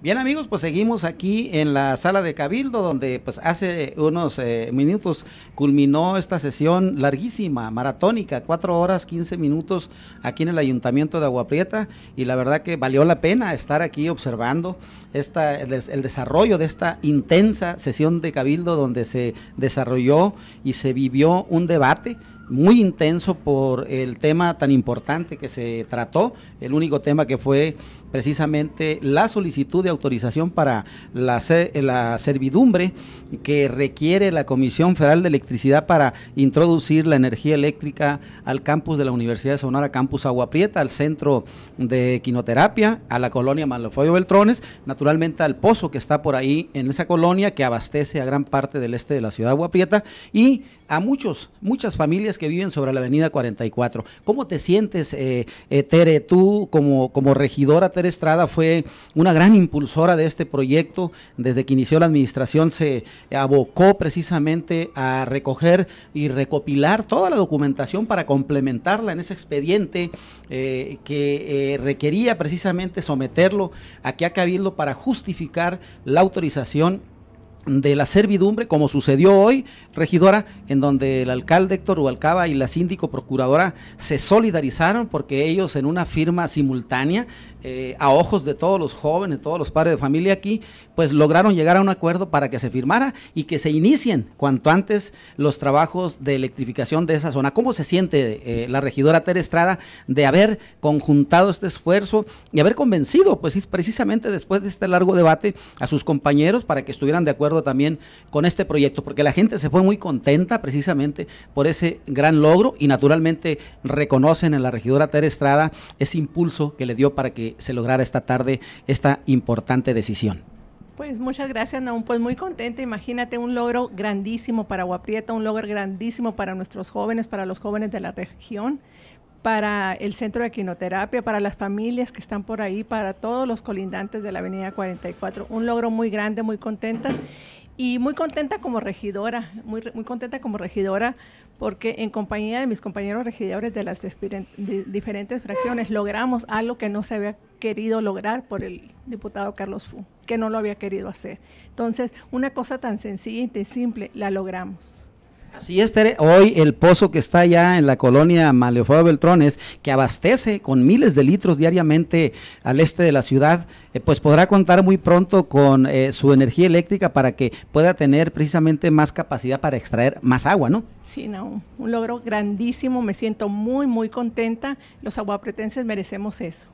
Bien amigos, pues seguimos aquí en la sala de Cabildo, donde pues hace unos eh, minutos culminó esta sesión larguísima, maratónica, cuatro horas, quince minutos aquí en el Ayuntamiento de Agua y la verdad que valió la pena estar aquí observando esta, el desarrollo de esta intensa sesión de Cabildo, donde se desarrolló y se vivió un debate muy intenso por el tema tan importante que se trató, el único tema que fue precisamente la solicitud de autorización para la, la servidumbre que requiere la Comisión Federal de Electricidad para introducir la energía eléctrica al campus de la Universidad de Sonora, campus Agua Prieta, al centro de quinoterapia, a la colonia Malofoyo Beltrones, naturalmente al pozo que está por ahí en esa colonia que abastece a gran parte del este de la ciudad de Agua Prieta y a muchos, muchas familias que viven sobre la avenida 44. ¿Cómo te sientes, eh, eh, Tere, tú como, como regidora? Estrada fue una gran impulsora de este proyecto. Desde que inició la administración se abocó precisamente a recoger y recopilar toda la documentación para complementarla en ese expediente eh, que eh, requería precisamente someterlo aquí a Cabildo para justificar la autorización de la servidumbre, como sucedió hoy, regidora, en donde el alcalde Héctor Ubalcaba y la síndico procuradora se solidarizaron porque ellos en una firma simultánea, eh, a ojos de todos los jóvenes, todos los padres de familia aquí, pues lograron llegar a un acuerdo para que se firmara y que se inicien cuanto antes los trabajos de electrificación de esa zona. ¿Cómo se siente eh, la regidora Ter Estrada de haber conjuntado este esfuerzo y haber convencido, pues precisamente después de este largo debate, a sus compañeros para que estuvieran de acuerdo también con este proyecto, porque la gente se fue muy contenta precisamente por ese gran logro y naturalmente reconocen en la regidora Ter Estrada ese impulso que le dio para que se lograra esta tarde esta importante decisión. Pues muchas gracias, Naum. Pues muy contenta. Imagínate un logro grandísimo para Guaprieta, un logro grandísimo para nuestros jóvenes, para los jóvenes de la región para el centro de quinoterapia, para las familias que están por ahí, para todos los colindantes de la Avenida 44. Un logro muy grande, muy contenta y muy contenta como regidora, muy, muy contenta como regidora porque en compañía de mis compañeros regidores de las diferentes fracciones logramos algo que no se había querido lograr por el diputado Carlos Fu, que no lo había querido hacer. Entonces, una cosa tan sencilla y simple, la logramos. Así es, Hoy el pozo que está ya en la colonia Maleofoa Beltrones, que abastece con miles de litros diariamente al este de la ciudad, eh, pues podrá contar muy pronto con eh, su energía eléctrica para que pueda tener precisamente más capacidad para extraer más agua, ¿no? Sí, no, un logro grandísimo. Me siento muy, muy contenta. Los aguapretenses merecemos eso.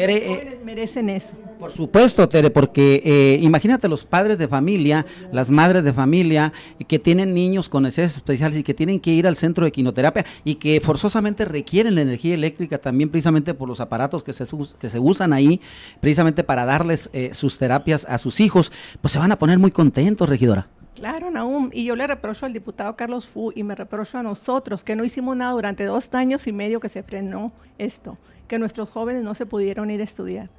Tere, eh, merecen eso. Por supuesto, Tere, porque eh, imagínate los padres de familia, las madres de familia que tienen niños con necesidades especiales y que tienen que ir al centro de quinoterapia y que forzosamente requieren la energía eléctrica también precisamente por los aparatos que se, que se usan ahí, precisamente para darles eh, sus terapias a sus hijos, pues se van a poner muy contentos, regidora. Claro, Naum. Y yo le reprocho al diputado Carlos Fu y me reprocho a nosotros que no hicimos nada durante dos años y medio que se frenó esto, que nuestros jóvenes no se pudieron ir a estudiar.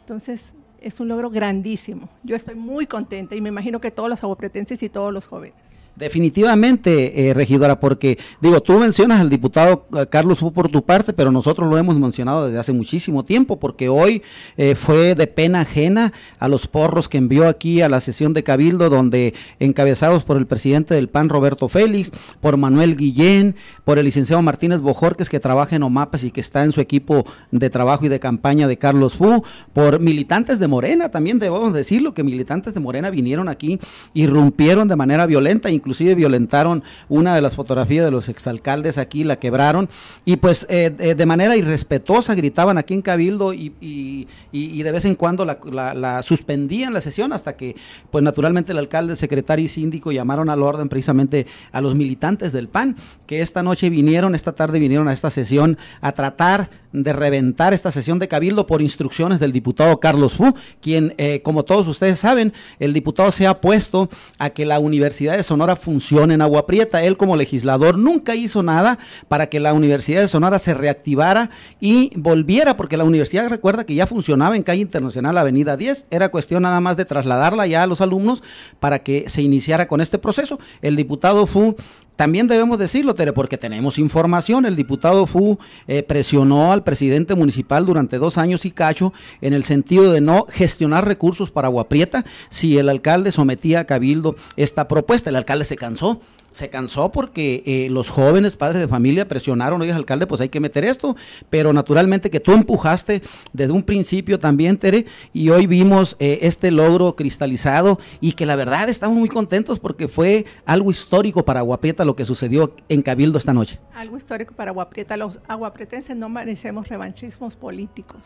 Entonces, es un logro grandísimo. Yo estoy muy contenta y me imagino que todos los aguapretenses y todos los jóvenes. Definitivamente, eh, regidora, porque digo, tú mencionas al diputado eh, Carlos Fu por tu parte, pero nosotros lo hemos mencionado desde hace muchísimo tiempo, porque hoy eh, fue de pena ajena a los porros que envió aquí a la sesión de Cabildo, donde encabezados por el presidente del PAN, Roberto Félix, por Manuel Guillén, por el licenciado Martínez Bojorques, que trabaja en OMAPAS y que está en su equipo de trabajo y de campaña de Carlos Fu, por militantes de Morena, también debemos decirlo, que militantes de Morena vinieron aquí, irrumpieron de manera violenta, inclusive violentaron una de las fotografías de los exalcaldes aquí, la quebraron, y pues eh, eh, de manera irrespetuosa gritaban aquí en Cabildo y, de vez en cuando la, suspendían la sesión hasta que, pues naturalmente el alcalde, secretario y síndico llamaron al orden precisamente a los militantes del PAN, que esta noche vinieron, esta tarde vinieron a esta sesión a tratar de reventar esta sesión de Cabildo por instrucciones del diputado Carlos Fu, quien, eh, como todos ustedes saben, el diputado se ha puesto a que la Universidad de Sonora función en Agua Prieta. Él como legislador nunca hizo nada para que la Universidad de Sonora se reactivara y volviera, porque la universidad recuerda que ya funcionaba en calle Internacional Avenida 10. Era cuestión nada más de trasladarla ya a los alumnos para que se iniciara con este proceso. El diputado fue también debemos decirlo, Tere, porque tenemos información. El diputado Fu eh, presionó al presidente municipal durante dos años y cacho en el sentido de no gestionar recursos para Guaprieta si el alcalde sometía a Cabildo esta propuesta. El alcalde se cansó se cansó porque eh, los jóvenes padres de familia presionaron, oye, alcalde, pues hay que meter esto, pero naturalmente que tú empujaste desde un principio también, Tere, y hoy vimos eh, este logro cristalizado y que la verdad estamos muy contentos porque fue algo histórico para Aguaprieta lo que sucedió en Cabildo esta noche. Algo histórico para Aguaprieta, los aguapretenses no merecemos revanchismos políticos,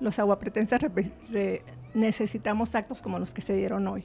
los aguapretenses necesitamos actos como los que se dieron hoy.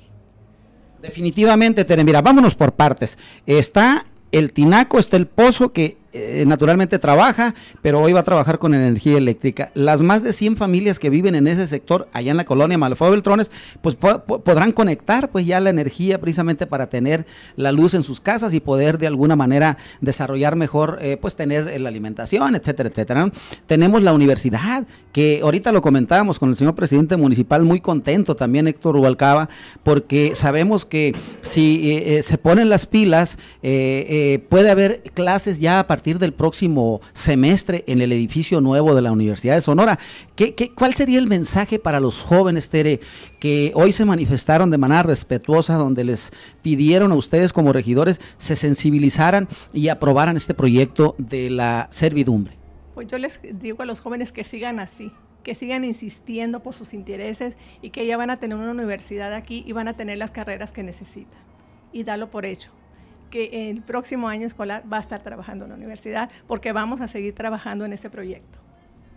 Definitivamente, Tere, mira, vámonos por partes. Está el tinaco, está el pozo, que eh, naturalmente trabaja, pero hoy va a trabajar con energía eléctrica. Las más de 100 familias que viven en ese sector, allá en la colonia Malfao Beltrones, pues podrán conectar pues ya la energía precisamente para tener la luz en sus casas y poder de alguna manera desarrollar mejor, eh, pues tener eh, la alimentación, etcétera, etcétera. Tenemos la universidad, que ahorita lo comentábamos con el señor presidente municipal, muy contento también Héctor Rubalcaba, porque sabemos que si se ponen las pilas, puede haber clases ya a partir partir del próximo semestre en el edificio nuevo de la Universidad de Sonora. ¿Qué, cuál sería el mensaje para los jóvenes, Tere, que hoy se manifestaron de manera respetuosa, donde les pidieron a ustedes como regidores se sensibilizaran y aprobaran este proyecto de la servidumbre? Pues yo les digo a los jóvenes que sigan así, que sigan insistiendo por sus intereses y que ya van a tener una universidad aquí y van a tener las carreras que necesitan. Y dalo por hecho que el próximo año escolar va a estar trabajando en la universidad porque vamos a seguir trabajando en ese proyecto.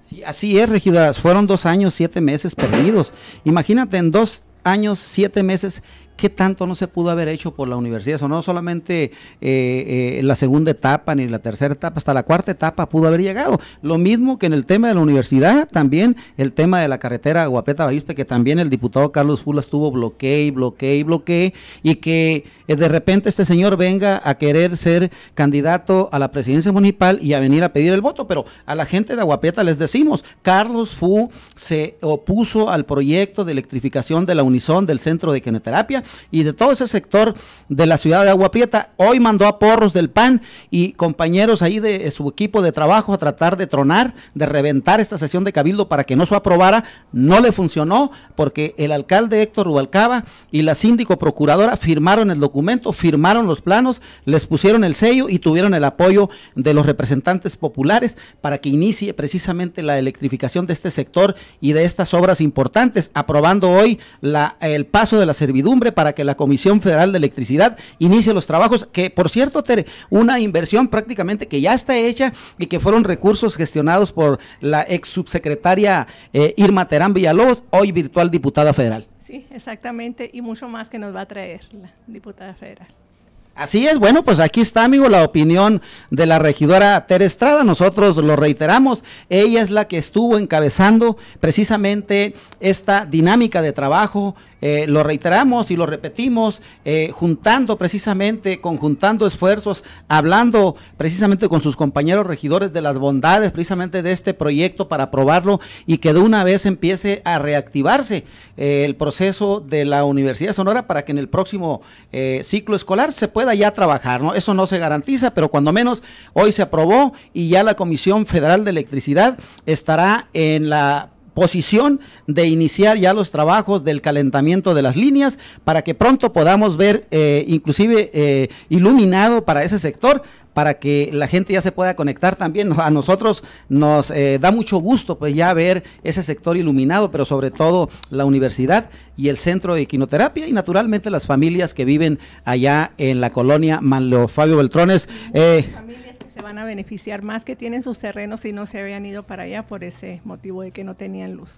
Sí, así es, Regidoras. Fueron dos años, siete meses perdidos. Imagínate, en dos años, siete meses ¿Qué tanto no se pudo haber hecho por la Universidad? Eso no solamente eh, eh, la segunda etapa ni la tercera etapa, hasta la cuarta etapa pudo haber llegado. Lo mismo que en el tema de la universidad, también el tema de la carretera Guapeta Bavispe, que también el diputado Carlos Fula estuvo bloqueé y bloqueé y bloqueé, y que eh, de repente este señor venga a querer ser candidato a la presidencia municipal y a venir a pedir el voto. Pero a la gente de Aguapeta les decimos, Carlos Fu se opuso al proyecto de electrificación de la Unison del centro de quimioterapia y de todo ese sector de la ciudad de Agua Hoy mandó a Porros del PAN y compañeros ahí de eh, su equipo de trabajo a tratar de tronar, de reventar esta sesión de Cabildo para que no se aprobara. No le funcionó porque el alcalde Héctor Rubalcaba y la síndico procuradora firmaron el documento, firmaron los planos, les pusieron el sello y tuvieron el apoyo de los representantes populares para que inicie precisamente la electrificación de este sector y de estas obras importantes, aprobando hoy la, el paso de la servidumbre para que la Comisión Federal de Electricidad inicie los trabajos, que por cierto, Tere, una inversión prácticamente que ya está hecha y que fueron recursos gestionados por la ex subsecretaria eh, Irma Terán Villalobos, hoy virtual diputada federal. Sí, exactamente, y mucho más que nos va a traer la diputada federal. Así es, bueno, pues aquí está, amigo, la opinión de la regidora Tere Estrada. Nosotros lo reiteramos, ella es la que estuvo encabezando precisamente esta dinámica de trabajo, eh, lo reiteramos y lo repetimos, eh, juntando precisamente, conjuntando esfuerzos, hablando precisamente con sus compañeros regidores de las bondades precisamente de este proyecto para aprobarlo y que de una vez empiece a reactivarse eh, el proceso de la Universidad de Sonora para que en el próximo ciclo escolar se pueda ya trabajar, ¿no? Eso no se garantiza, pero cuando menos hoy se aprobó y ya la Comisión Federal de Electricidad estará en la posición de iniciar ya los trabajos del calentamiento de las líneas para que pronto podamos ver eh, inclusive eh, iluminado para ese sector para que la gente ya se pueda conectar también. A nosotros nos eh, da mucho gusto pues ya ver ese sector iluminado, pero sobre todo la universidad y el centro de quinoterapia y naturalmente las familias que viven allá en la colonia Manlio Fabio Beltrones. Eh, se van a beneficiar más que tienen sus terrenos y no se habían ido para allá por ese motivo de que no tenían luz.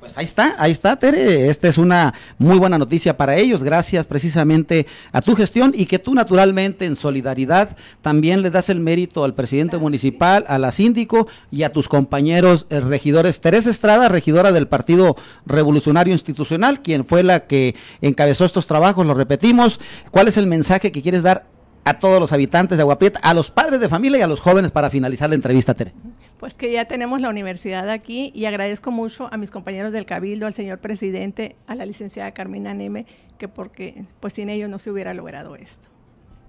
Pues ahí está, ahí está, Tere. Esta es una muy buena noticia para ellos. Gracias precisamente a tu gestión y que tú naturalmente en solidaridad también le das el mérito al presidente municipal, a la síndico y a tus compañeros eh, regidores. Teresa Estrada, regidora del Partido Revolucionario Institucional, quien fue la que encabezó estos trabajos, lo repetimos. ¿Cuál es el mensaje que quieres dar a todos los habitantes de Aguapieta, a los padres de familia y a los jóvenes para finalizar la entrevista, Tere? Pues que ya tenemos la universidad aquí y agradezco mucho a mis compañeros del Cabildo, al señor presidente, a la licenciada Carmina Neme, que porque pues sin ellos no se hubiera logrado esto.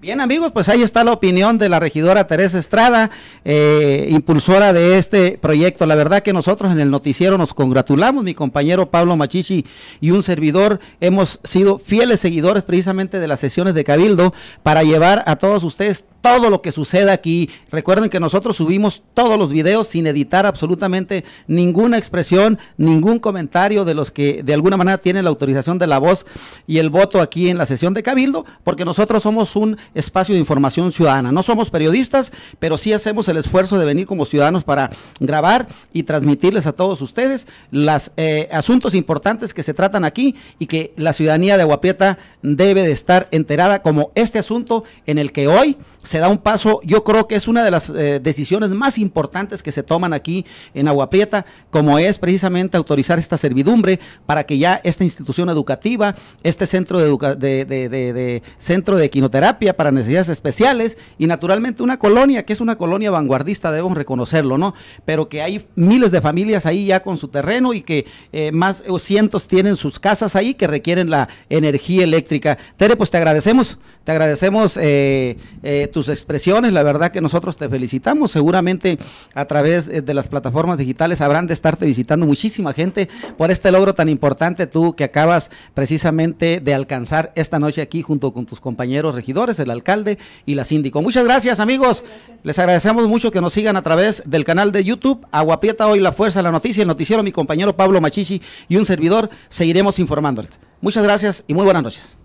Bien amigos, pues ahí está la opinión de la regidora Teresa Estrada, eh, impulsora de este proyecto. La verdad que nosotros en el noticiero nos congratulamos, mi compañero Pablo Machichi y un servidor hemos sido fieles seguidores precisamente de las sesiones de Cabildo para llevar a todos ustedes todo lo que suceda aquí. Recuerden que nosotros subimos todos los videos sin editar absolutamente ninguna expresión, ningún comentario de los que de alguna manera tienen la autorización de la voz y el voto aquí en la sesión de Cabildo, porque nosotros somos un espacio de información ciudadana. No somos periodistas, pero sí hacemos el esfuerzo de venir como ciudadanos para grabar y transmitirles a todos ustedes los eh, asuntos importantes que se tratan aquí y que la ciudadanía de Aguapieta debe de estar enterada como este asunto en el que hoy se se da un paso. Yo creo que es una de las eh, decisiones más importantes que se toman aquí en Agua Prieta, como es precisamente autorizar esta servidumbre para que ya esta institución educativa, este centro de, de, centro de quinoterapia para necesidades especiales y naturalmente una colonia que es una colonia vanguardista, debemos reconocerlo, ¿no? Pero que hay miles de familias ahí ya con su terreno y que eh, más o cientos tienen sus casas ahí que requieren la energía eléctrica. Tere, pues te agradecemos, te agradecemos eh, tus expresiones. La verdad que nosotros te felicitamos. Seguramente a través eh, de las plataformas digitales habrán de estarte visitando muchísima gente por este logro tan importante tú que acabas precisamente de alcanzar esta noche aquí junto con tus compañeros regidores, el alcalde y la síndico. Muchas gracias amigos. Les agradecemos mucho que nos sigan a través del canal de YouTube Agua Hoy, La Fuerza, La Noticia, el noticiero, mi compañero Pablo Machichi y un servidor. Seguiremos informándoles. Muchas gracias y muy buenas noches.